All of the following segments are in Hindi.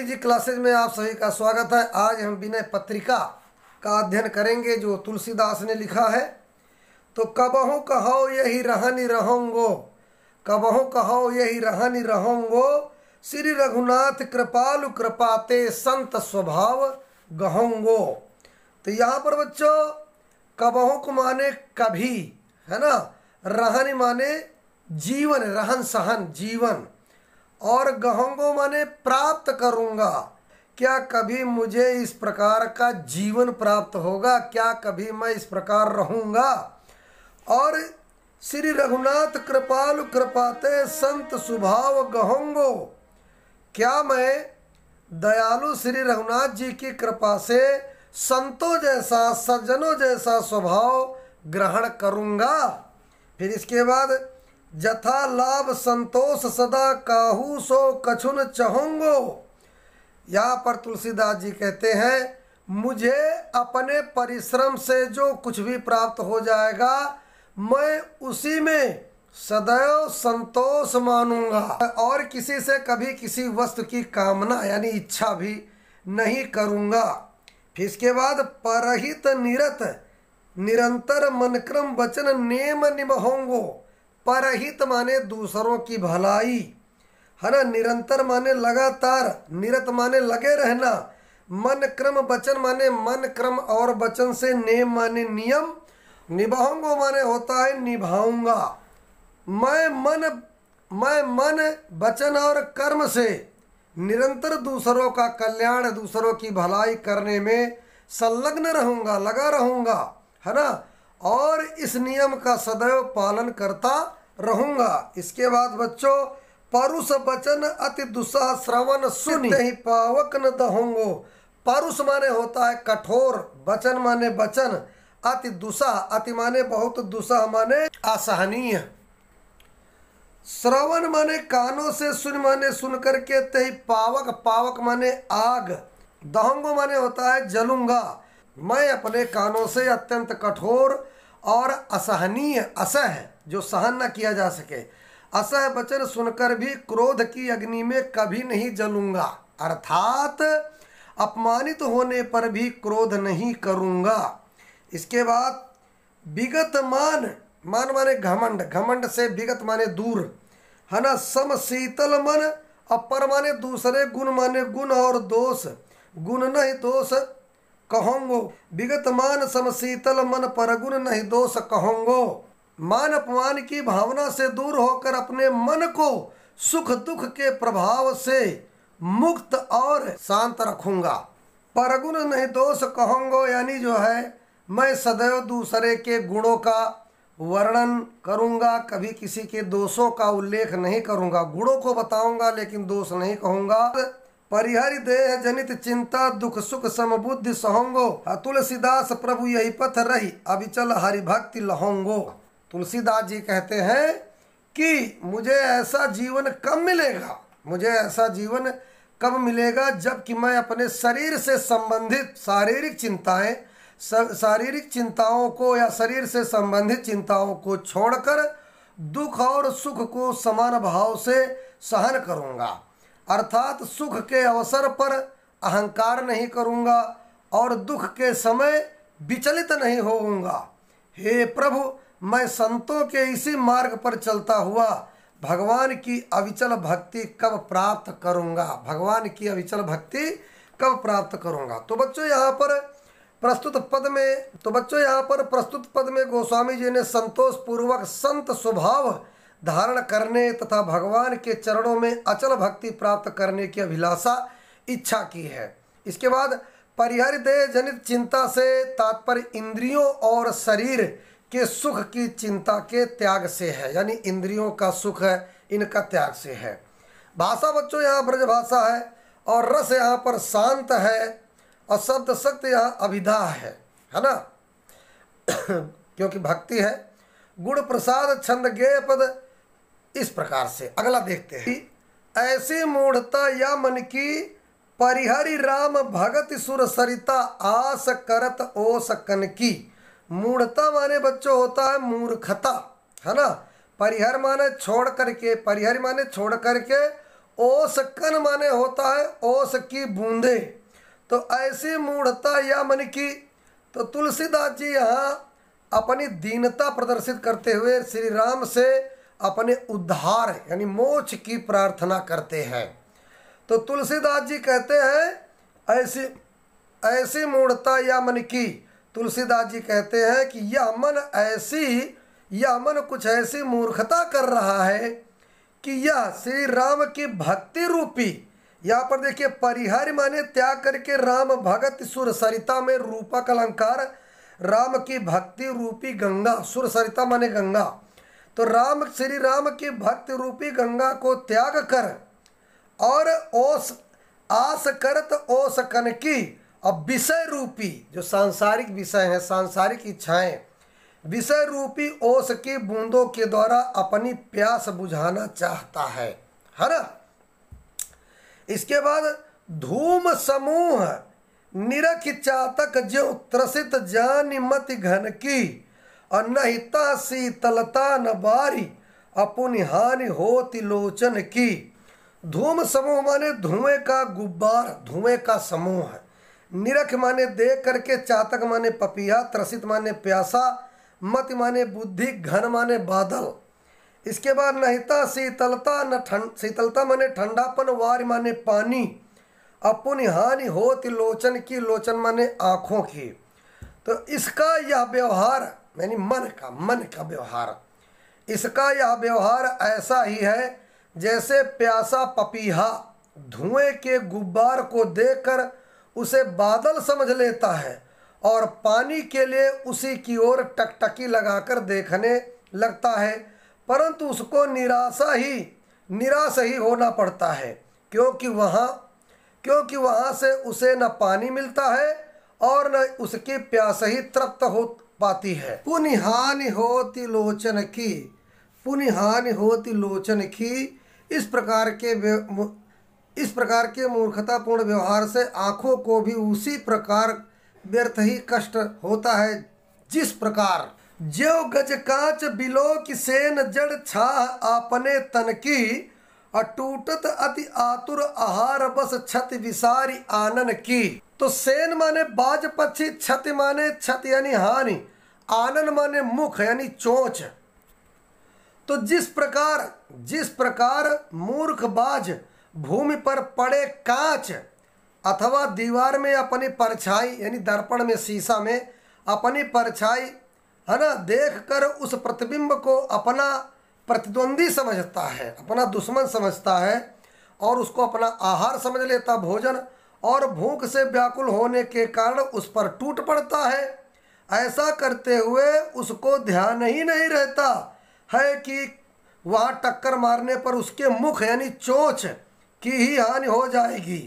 भक्ति जी क्लासेज में आप सभी का स्वागत है आज हम विनय पत्रिका का अध्ययन करेंगे जो तुलसीदास ने लिखा है तो कबहू कहो यही रहनी रहोंगो कबहू कहो यही रहनी रहोंगो श्री रघुनाथ कृपालु कृपाते संत स्वभाव गहोंगो तो यहाँ पर बच्चों कबहू को माने कभी है ना रहनी माने जीवन रहन सहन जीवन और गहंगो मैंने प्राप्त करूंगा क्या कभी मुझे इस प्रकार का जीवन प्राप्त होगा क्या कभी मैं इस प्रकार रहूंगा और श्री रघुनाथ कृपाल कृपाते संत स्वभाव गहोंगो क्या मैं दयालु श्री रघुनाथ जी की कृपा से संतों जैसा सज्जनों जैसा स्वभाव ग्रहण करूंगा फिर इसके बाद जथा लाभ संतोष सदा काहू सो कछुन चहोंगो यहाँ पर तुलसीदास जी कहते हैं मुझे अपने परिश्रम से जो कुछ भी प्राप्त हो जाएगा मैं उसी में सदैव संतोष मानूंगा और किसी से कभी किसी वस्तु की कामना यानी इच्छा भी नहीं करूंगा फिर इसके बाद परहित निरत निरंतर मनक्रम वचन नेम निमहोंगो परहित माने दूसरों की भलाई है ना निरंतर माने लगातार निरत माने लगे रहना मन क्रम वचन माने मन क्रम और वचन से नेम माने नियम निभाऊंगो माने होता है निभाऊंगा मैं मन मैं मन वचन और कर्म से निरंतर दूसरों का कल्याण दूसरों की भलाई करने में संलग्न रहूंगा लगा रहूंगा है ना और इस नियम का सदैव पालन करता रहूंगा इसके बाद बच्चों परुष बचन अति दुस्साह श्रवण सुन ही पावक न दहोंगो परुष माने होता है कठोर बचन माने बचन अति दुसा अति माने बहुत दुसा माने असहनीय श्रवण माने कानों से सुन माने सुन करके तही पावक पावक माने आग दहोंगो माने होता है जलूंगा मैं अपने कानों से अत्यंत कठोर और असहनीय असह जो सहन न किया जा सके असह वचन सुनकर भी क्रोध की अग्नि में कभी नहीं जलूंगा अर्थात अपमानित होने पर भी क्रोध नहीं करूंगा इसके बाद विगत मान मान माने घमंड घमंड से विगत माने दूर है ना सम शीतल मन अपर माने दूसरे गुण माने गुण और दोष गुण नहीं दोष कहोंगो विगत मान सम शीतल मन परगुन नहीं दोष कहोंगो मान अपमान की भावना से दूर होकर अपने मन को सुख दुख के प्रभाव से मुक्त और शांत रखूंगा परगुण नहीं दोष कहोंगो यानी जो है मैं सदैव दूसरे के गुणों का वर्णन करूंगा कभी किसी के दोषों का उल्लेख नहीं करूंगा गुणों को बताऊंगा लेकिन दोष नहीं कहूंगा परिहरि देह जनित चिंता दुख सुख समबुद्धि सहोंगो तुलसीदास प्रभु यही पथ रही अभिचल हरि भक्ति लहोंगो तुलसीदास जी कहते हैं कि मुझे ऐसा जीवन कब मिलेगा मुझे ऐसा जीवन कब मिलेगा जबकि मैं अपने शरीर से संबंधित शारीरिक चिंताएं शारीरिक चिंताओं को या शरीर से संबंधित चिंताओं को छोड़कर दुख और सुख को समान भाव से सहन करूँगा अर्थात सुख के अवसर पर अहंकार नहीं करूंगा और दुख के समय विचलित नहीं होऊंगा हे प्रभु मैं संतों के इसी मार्ग पर चलता हुआ भगवान की अविचल भक्ति कब प्राप्त करूँगा भगवान की अविचल भक्ति कब प्राप्त करूँगा तो बच्चों यहाँ पर प्रस्तुत पद में तो बच्चों यहाँ पर प्रस्तुत पद में गोस्वामी जी ने संतोष पूर्वक संत स्वभाव धारण करने तथा भगवान के चरणों में अचल भक्ति प्राप्त करने की अभिलाषा इच्छा की है इसके बाद परिहर देह जनित चिंता से तात्पर्य इंद्रियों और शरीर के सुख की चिंता के त्याग से है यानी इंद्रियों का सुख है इनका त्याग से है भाषा बच्चों यहाँ ब्रजभाषा है और रस यहाँ पर शांत है और शब्द शक्त यहाँ अभिधा है है ना क्योंकि भक्ति है गुण प्रसाद छंद गेय पद इस प्रकार से अगला देखते हैं ऐसी मूढ़ता या मन की परिहरी राम भगत सुर सरिता आस करत ओस कन की मूढ़ता माने बच्चों होता है मूर्खता है ना परिहर माने छोड़ करके परिहर माने छोड़ करके ओस कन माने होता है ओस की बूंदे तो ऐसी मूढ़ता या मन की तो तुलसीदास जी यहाँ अपनी दीनता प्रदर्शित करते हुए श्री राम से अपने उद्धार यानी मोक्ष की प्रार्थना करते हैं तो तुलसीदास जी कहते हैं ऐसी ऐसी मूर्ता या मन की तुलसीदास जी कहते हैं कि यह मन ऐसी यह मन कुछ ऐसी मूर्खता कर रहा है कि यह श्री राम की भक्ति रूपी यहाँ पर देखिए परिहार माने त्याग करके राम भगत सुर सरिता में रूपक अलंकार राम की भक्ति रूपी गंगा सुर सरिता माने गंगा तो राम श्री राम की भक्ति रूपी गंगा को त्याग कर और ओस आस करत कन की अब विषय रूपी जो सांसारिक विषय है सांसारिक इच्छाएं विषय रूपी ओस की बूंदों के द्वारा अपनी प्यास बुझाना चाहता है है ना इसके बाद धूम समूह निरख चातक जो त्रसित जान मत घन की और नहिता सी तलता न बारी अपुन हानि होती लोचन की धूम समूह माने धुएं का गुब्बार धुएं का समूह है निरख माने देख करके चातक माने पपिया त्रसित माने प्यासा मत माने बुद्धि घन माने बादल इसके बाद नहिता शीतलता न ठंड शीतलता माने ठंडापन वार माने पानी अपुन हानि हो लोचन की लोचन माने आँखों की तो इसका यह व्यवहार यानी मन का मन का व्यवहार इसका यह व्यवहार ऐसा ही है जैसे प्यासा पपीहा धुएं के गुब्बार को देखकर उसे बादल समझ लेता है और पानी के लिए उसी की ओर टकटकी लगाकर देखने लगता है परंतु उसको निराशा ही निराश ही होना पड़ता है क्योंकि वहाँ क्योंकि वहाँ से उसे न पानी मिलता है और न उसकी प्यास ही तृप्त हो पाती है पुनिहानि होती लोचन की पुनिहानि होती लोचन की इस प्रकार के इस प्रकार के मूर्खतापूर्ण व्यवहार से आँखों को भी उसी प्रकार व्यर्थ ही कष्ट होता है जिस प्रकार ज्यो गज कांच बिलोक सेन जड़ छाह अपने तन की अटूटत अति आतुर आहार बस छत विसारी आनन की तो सेन माने बाज पक्षी छति माने छत यानी हानि आनन माने मुख यानी चोंच तो जिस प्रकार जिस प्रकार मूर्ख बाज भूमि पर पड़े कांच अथवा दीवार में अपनी परछाई यानी दर्पण में शीशा में अपनी परछाई है ना देख कर उस प्रतिबिंब को अपना प्रतिद्वंदी समझता है अपना दुश्मन समझता है और उसको अपना आहार समझ लेता भोजन और भूख से व्याकुल होने के कारण उस पर टूट पड़ता है ऐसा करते हुए उसको ध्यान ही नहीं रहता है कि वहाँ टक्कर मारने पर उसके मुख यानी चोच की ही हानि हो जाएगी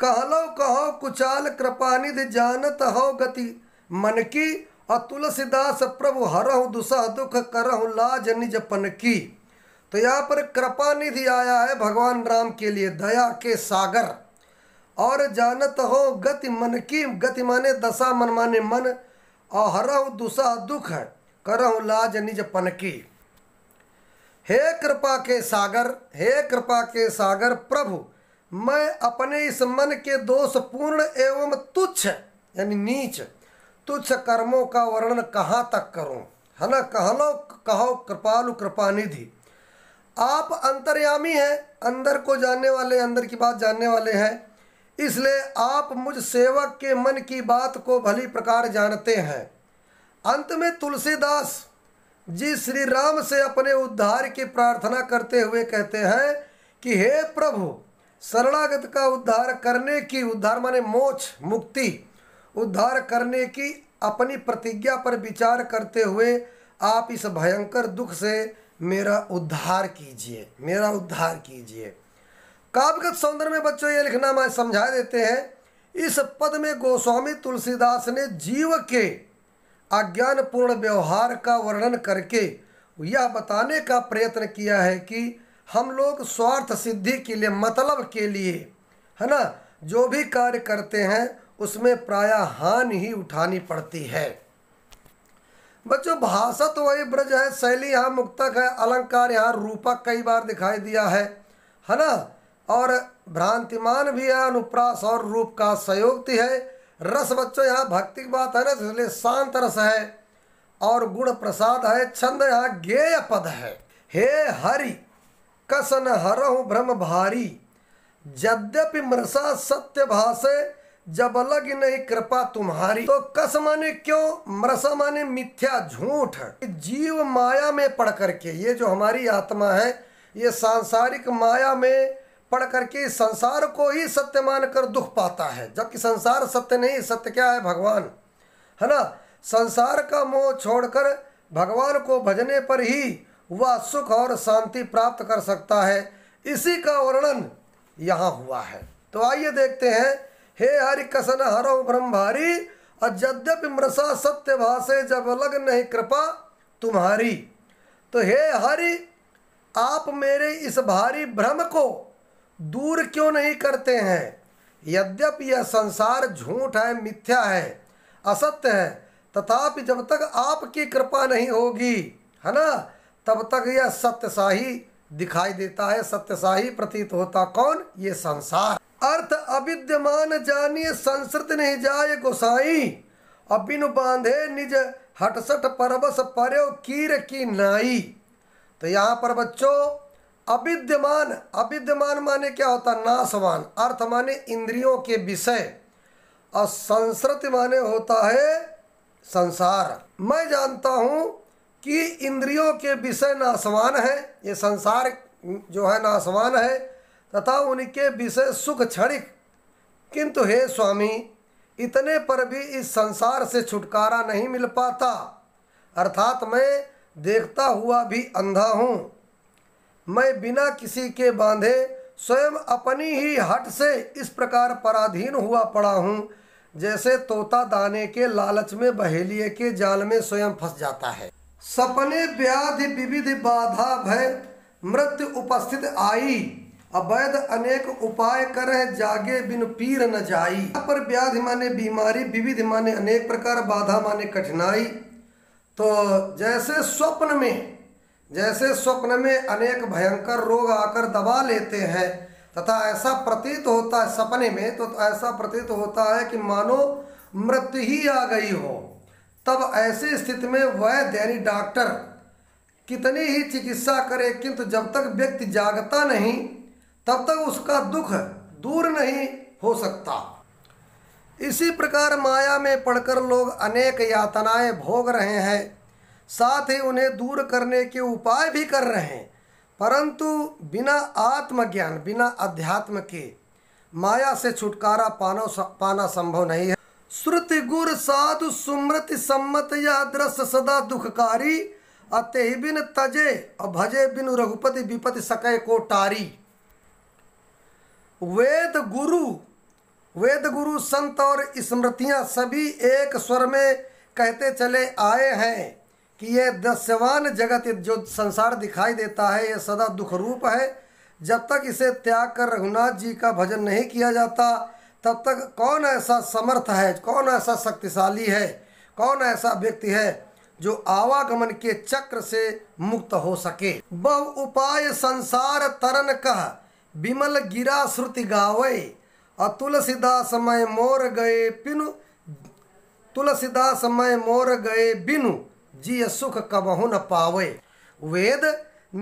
कहलो कहो कुचाल कृपानिधि जानत हो गति मन की और तुलसीदास प्रभु हरह दुसह दुख करह लाज निज पन की तो यहाँ पर कृपानिधि आया है भगवान राम के लिए दया के सागर और जानत हो गति मन की गति माने दशा मन माने मन और हरहु दुसा दुख करहु लाज निज पन की हे कृपा के सागर हे कृपा के सागर प्रभु मैं अपने इस मन के दोष पूर्ण एवं तुच्छ यानी नीच तुच्छ कर्मों का वर्णन कहाँ तक करूँ है कह कहलो कहो कृपालु कृपा निधि आप अंतर्यामी हैं अंदर को जानने वाले अंदर की बात जानने वाले हैं इसलिए आप मुझ सेवक के मन की बात को भली प्रकार जानते हैं अंत में तुलसीदास जी श्री राम से अपने उद्धार की प्रार्थना करते हुए कहते हैं कि हे प्रभु शरणागत का उद्धार करने की उद्धार माने मोक्ष मुक्ति उद्धार करने की अपनी प्रतिज्ञा पर विचार करते हुए आप इस भयंकर दुख से मेरा उद्धार कीजिए मेरा उद्धार कीजिए काव्यगत सौंदर्य में बच्चों ये लिखना मैं समझा देते हैं इस पद में गोस्वामी तुलसीदास ने जीव के अज्ञानपूर्ण व्यवहार का वर्णन करके यह बताने का प्रयत्न किया है कि हम लोग स्वार्थ सिद्धि के लिए मतलब के लिए है ना जो भी कार्य करते हैं उसमें प्राय हानि ही उठानी पड़ती है बच्चों भाषा तो वही ब्रज है शैली यहाँ मुक्तक है अलंकार यहाँ रूपक कई बार दिखाई दिया है है ना और भ्रांतिमान भी है अनुप्रास और रूप का संयोगति है रस बच्चों यहाँ भक्ति की बात है ना इसलिए शांत रस है और गुण प्रसाद है छंद यहाँ गेय पद है हे हरि कसन हरहु ब्रह्म भारी यद्यपि मृषा सत्य भाषे जब अलग नहीं कृपा तुम्हारी तो कस माने क्यों मृषा माने मिथ्या झूठ जीव माया में पढ़ करके ये जो हमारी आत्मा है ये सांसारिक माया में पढ़ करके संसार को ही सत्य मानकर दुख पाता है जबकि संसार सत्य नहीं सत्य क्या है भगवान है ना संसार का मोह छोड़कर भगवान को भजने पर ही वह सुख और शांति प्राप्त कर सकता है इसी का वर्णन यहाँ हुआ है तो आइए देखते हैं हे हरि कसन हरो भारी अजद्यपि मृषा सत्य भाषे जब लग नहीं कृपा तुम्हारी तो हे हरि आप मेरे इस भारी भ्रम को दूर क्यों नहीं करते हैं यद्यप यह संसार झूठ है मिथ्या है असत्य है तथापि जब तक आपकी कृपा नहीं होगी है ना तब तक यह सत्यशाही दिखाई देता है सत्यशाही प्रतीत होता कौन ये संसार अर्थ अविद्यमान जानिए संस्कृत नहीं जाए गोसाई अबिन बांधे निज हटसठ परबस परो कीर की नाई तो यहाँ पर बच्चों अविद्यमान अविद्यमान माने क्या होता नासवान अर्थ माने इंद्रियों के विषय और संस्कृत माने होता है संसार मैं जानता हूँ कि इंद्रियों के विषय नासवान है ये संसार जो है नासवान है तथा उनके विषय सुख क्षणिक किंतु हे स्वामी इतने पर भी इस संसार से छुटकारा नहीं मिल पाता अर्थात मैं देखता हुआ भी अंधा हूँ मैं बिना किसी के बांधे स्वयं अपनी ही हट से इस प्रकार पराधीन हुआ पड़ा हूँ जैसे तोता दाने के लालच में बहेलिए के जाल में स्वयं फंस जाता है सपने व्याधि विविध बाधा भय मृत्यु उपस्थित आई अवैध अनेक उपाय कर जागे बिन पीर न जाई पर व्याधि माने बीमारी विविध माने अनेक प्रकार बाधा माने कठिनाई तो जैसे स्वप्न में जैसे स्वप्न में अनेक भयंकर रोग आकर दबा लेते हैं तथा ऐसा प्रतीत होता है सपने में तो ऐसा प्रतीत होता है कि मानो मृत्यु ही आ गई हो तब ऐसी स्थिति में वह दैनिक डॉक्टर कितनी ही चिकित्सा करे किंतु जब तक व्यक्ति जागता नहीं तब तक उसका दुख दूर नहीं हो सकता इसी प्रकार माया में पढ़कर लोग अनेक यातनाएं भोग रहे हैं साथ ही उन्हें दूर करने के उपाय भी कर रहे हैं परंतु बिना आत्मज्ञान बिना अध्यात्म के माया से छुटकारा पाना पाना संभव नहीं है श्रुति गुर साधु सुमृत सम्मत यह दृश्य सदा दुखकारी अते ही बिन तजे और भजे बिन रघुपति विपति सके को टारी वेद गुरु वेद गुरु संत और स्मृतियां सभी एक स्वर में कहते चले आए हैं कि यह दस्यवान जगत जो संसार दिखाई देता है यह सदा दुख रूप है जब तक इसे त्याग कर रघुनाथ जी का भजन नहीं किया जाता तब तक कौन ऐसा समर्थ है कौन ऐसा शक्तिशाली है कौन ऐसा व्यक्ति है जो आवागमन के चक्र से मुक्त हो सके बहु उपाय संसार तरन कह विमल गिरा श्रुति गावे अतुलसीदास तुलसीदास समय मोर गए पिनु तुलसीदास समय मोर गए बिनु जी सुख कबहु न पावे वेद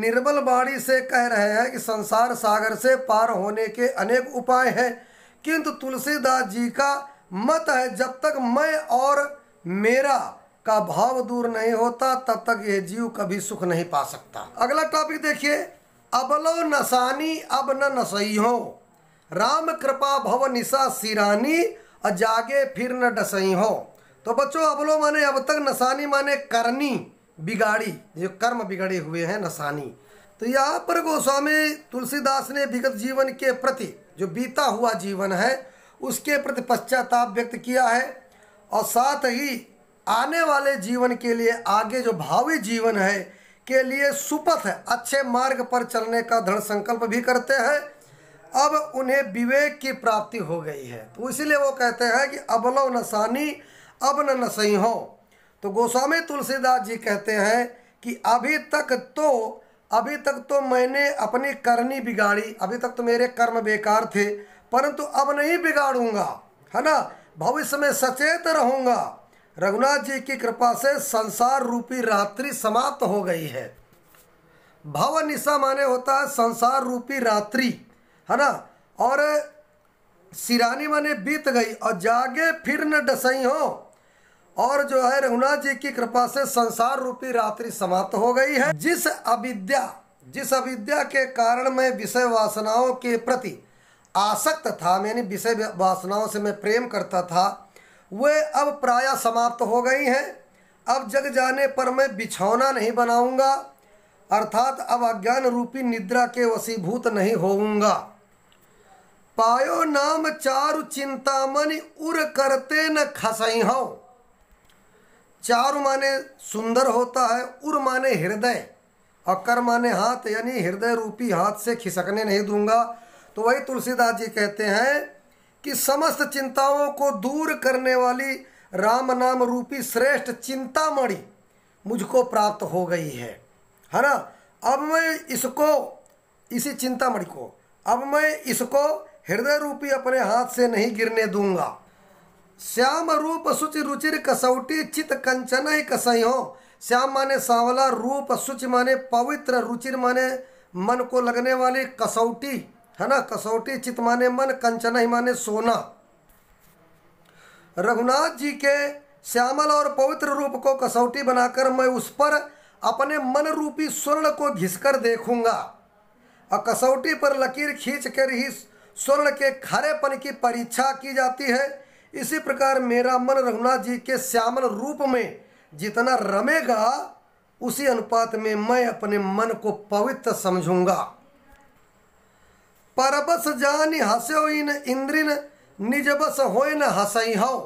निर्बल बाणी से कह रहे हैं कि संसार सागर से पार होने के अनेक उपाय हैं किंतु तुलसीदास जी का मत है जब तक मैं और मेरा का भाव दूर नहीं होता तब तक यह जीव कभी सुख नहीं पा सकता अगला टॉपिक देखिए अबलो नसानी अब न नसई हो राम कृपा भव निशा सिरानी अजागे फिर न डसई हो तो बच्चों अबलो माने अब तक नसानी माने करनी बिगाड़ी जो कर्म बिगड़े हुए हैं नसानी तो यहाँ पर गोस्वामी तुलसीदास ने विगत जीवन के प्रति जो बीता हुआ जीवन है उसके प्रति पश्चाताप व्यक्त किया है और साथ ही आने वाले जीवन के लिए आगे जो भावी जीवन है के लिए सुपथ अच्छे मार्ग पर चलने का दृढ़ संकल्प भी करते हैं अब उन्हें विवेक की प्राप्ति हो गई है तो इसीलिए वो कहते हैं कि अबलो नसानी अब न नसई हो तो गोस्वामी तुलसीदास जी कहते हैं कि अभी तक तो अभी तक तो मैंने अपनी करनी बिगाड़ी अभी तक तो मेरे कर्म बेकार थे परंतु अब नहीं बिगाड़ूंगा है ना भविष्य में सचेत रहूंगा रघुनाथ जी की कृपा से संसार रूपी रात्रि समाप्त हो गई है भव निशा माने होता है संसार रूपी रात्रि है ना और सिरानी माने बीत गई और जागे फिर न डसई हो और जो है रघुनाथ जी की कृपा से संसार रूपी रात्रि समाप्त हो गई है जिस अविद्या जिस अविद्या के कारण मैं विषय वासनाओं के प्रति आसक्त था यानी विषय वासनाओं से मैं प्रेम करता था वे अब प्राय समाप्त हो गई हैं अब जग जाने पर मैं बिछौना नहीं बनाऊंगा अर्थात अब अज्ञान रूपी निद्रा के वसीभूत नहीं होऊंगा पायो नाम चारु चिंतामणि उर करते न खसई हूँ चार माने सुंदर होता है उर माने हृदय अक्कर माने हाथ यानी हृदय रूपी हाथ से खिसकने नहीं दूंगा तो वही तुलसीदास जी कहते हैं कि समस्त चिंताओं को दूर करने वाली राम नाम रूपी श्रेष्ठ चिंतामणि मुझको प्राप्त हो गई है है ना अब मैं इसको इसी चिंतामणि को अब मैं इसको हृदय रूपी अपने हाथ से नहीं गिरने दूंगा श्याम रूप सुचि रुचिर कसौटी चित कंचन ही कसई हो श्याम माने सांवला रूप सुचि माने पवित्र रुचिर माने मन को लगने वाली कसौटी है ना कसौटी चित माने मन कंचन ही माने सोना रघुनाथ जी के श्यामल और पवित्र रूप को कसौटी बनाकर मैं उस पर अपने मन रूपी स्वर्ण को घिसकर देखूंगा और कसौटी पर लकीर खींच कर ही स्वर्ण के खरेपन की परीक्षा की जाती है इसी प्रकार मेरा मन रघुनाथ जी के श्यामल रूप में जितना रमेगा उसी अनुपात में मैं अपने मन को पवित्र समझूंगा परबस जान हस्यो इन इंद्रिन निज बस हो न हसई हो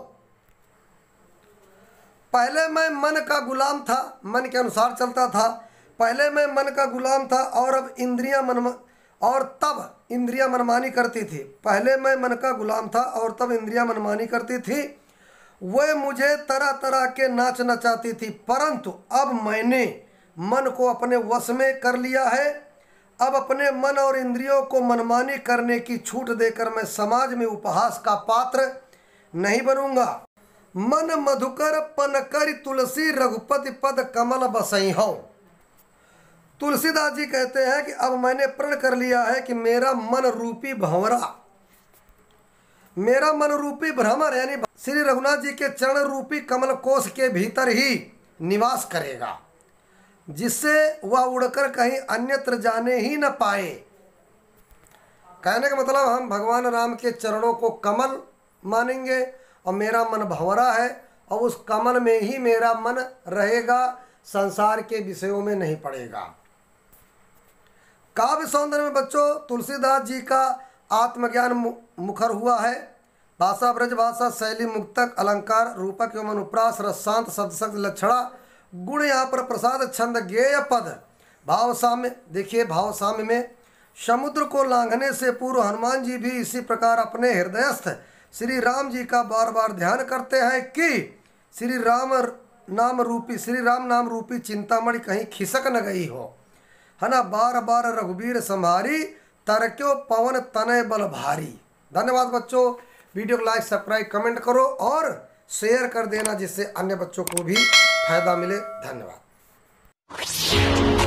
पहले मैं मन का गुलाम था मन के अनुसार चलता था पहले मैं मन का गुलाम था और अब इंद्रियां मन और तब इंद्रिया मनमानी करती थी पहले मैं मन का गुलाम था और तब इंद्रिया मनमानी करती थी वह मुझे तरह तरह के नाच नचाती थी परंतु अब मैंने मन को अपने वश में कर लिया है अब अपने मन और इंद्रियों को मनमानी करने की छूट देकर मैं समाज में उपहास का पात्र नहीं बनूंगा मन मधुकर पनकर तुलसी रघुपति पद कमल बसई हूँ तुलसीदास जी कहते हैं कि अब मैंने प्रण कर लिया है कि मेरा मन रूपी भंवरा मेरा मन रूपी भ्रमर यानी श्री रघुनाथ जी के चरण रूपी कमल कोष के भीतर ही निवास करेगा जिससे वह उड़कर कहीं अन्यत्र जाने ही न पाए कहने का मतलब हम भगवान राम के चरणों को कमल मानेंगे और मेरा मन भंवरा है और उस कमल में ही मेरा मन रहेगा संसार के विषयों में नहीं पड़ेगा काव्य सौंदर्य में बच्चों तुलसीदास जी का आत्मज्ञान मुखर हुआ है भाषा ब्रज भाषा शैली मुक्तक अलंकार रूपक एवं अनुप्रास रसांत शब्द लक्षणा गुण यहाँ पर प्रसाद छंद गेय पद भाव साम्य देखिए भाव साम्य में समुद्र को लांघने से पूर्व हनुमान जी भी इसी प्रकार अपने हृदयस्थ श्री राम जी का बार बार ध्यान करते हैं कि श्री राम नाम रूपी श्री राम नाम रूपी चिंतामणि कहीं खिसक न गई हो है ना बार बार रघुबीर संभारी तरक्यो पवन तनय बल भारी धन्यवाद बच्चों वीडियो को लाइक सब्सक्राइब कमेंट करो और शेयर कर देना जिससे अन्य बच्चों को भी फायदा मिले धन्यवाद